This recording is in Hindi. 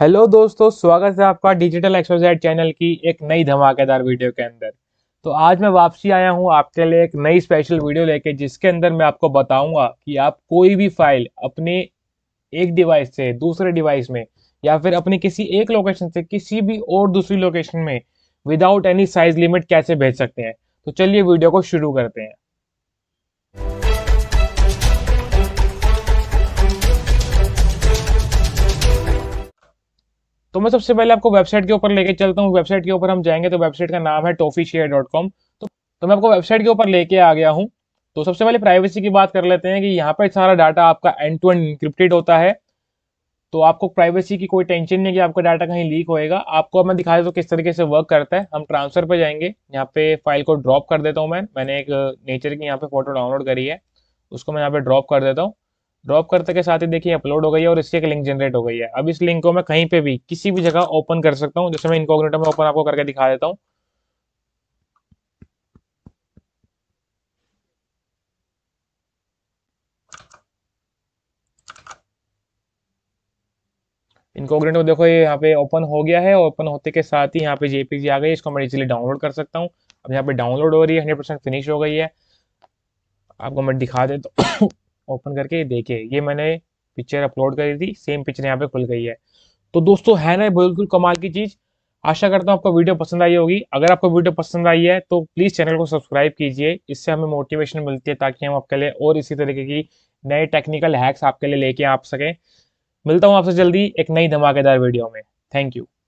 हेलो दोस्तों स्वागत है आपका डिजिटल एक्सरसाइज चैनल की एक नई धमाकेदार वीडियो के अंदर तो आज मैं वापसी आया हूं आपके लिए एक नई स्पेशल वीडियो लेके जिसके अंदर मैं आपको बताऊंगा कि आप कोई भी फाइल अपने एक डिवाइस से दूसरे डिवाइस में या फिर अपने किसी एक लोकेशन से किसी भी और दूसरी लोकेशन में विदाउट एनी साइज लिमिट कैसे भेज सकते हैं तो चलिए वीडियो को शुरू करते हैं तो मैं सबसे पहले आपको वेबसाइट के ऊपर लेके चलता हूँ वेबसाइट के ऊपर हम जाएंगे तो वेबसाइट का नाम है टोफी शेयर डॉट कॉम तो, तो मैं आपको वेबसाइट के ऊपर लेके आ गया हूँ तो सबसे पहले प्राइवेसी की बात कर लेते हैं कि यहाँ पर सारा डाटा आपका एंड टू एंड इंक्रिप्टेड होता है तो आपको प्राइवेसी की कोई टेंशन नहीं है कि आपका डाटा कहीं लीक होएगा आपको अब मैं दिखा देता हूँ किस तरीके से वर्क करता है हम ट्रांसफर पे जाएंगे यहाँ पे फाइल को ड्रॉप कर देता हूँ मैं मैंने एक नेचर की यहाँ पे फोटो डाउनलोड करी है उसको मैं यहाँ पे ड्रॉप कर देता हूँ ड्रॉप करते के साथ ही देखिए अपलोड हो गई है और इसकी एक लिंक जनरेट हो गई है अब इस लिंक को मैं कहीं पे भी किसी भी जगह ओपन कर सकता हूँ जैसे मैं इनकॉग्नेटो में ओपन आपको करके दिखा देता हूँ इनकॉग्नेटो देखो ये यहाँ पे ओपन हो गया है ओपन होते के साथ ही यहाँ पे जेपीजी आ गई इसको मैं इजीली डाउनलोड कर सकता हूँ अब यहाँ पे डाउनलोड हो रही है हंड्रेड परसेंट फिनिश हो गई है आपको मैं दिखा देता हूँ ओपन करके देखे ये मैंने पिक्चर अपलोड करी थी सेम पिक्चर यहाँ पे खुल गई है तो दोस्तों है ना बिल्कुल कमाल की चीज़ आशा करता हूँ आपको वीडियो पसंद आई होगी अगर आपको वीडियो पसंद आई है तो प्लीज़ चैनल को सब्सक्राइब कीजिए इससे हमें मोटिवेशन मिलती है ताकि हम आपके लिए और इसी तरीके की नए टेक्निकल हैक्स आपके लिए लेके आ सकें मिलता हूँ आपसे जल्दी एक नई धमाकेदार वीडियो में थैंक यू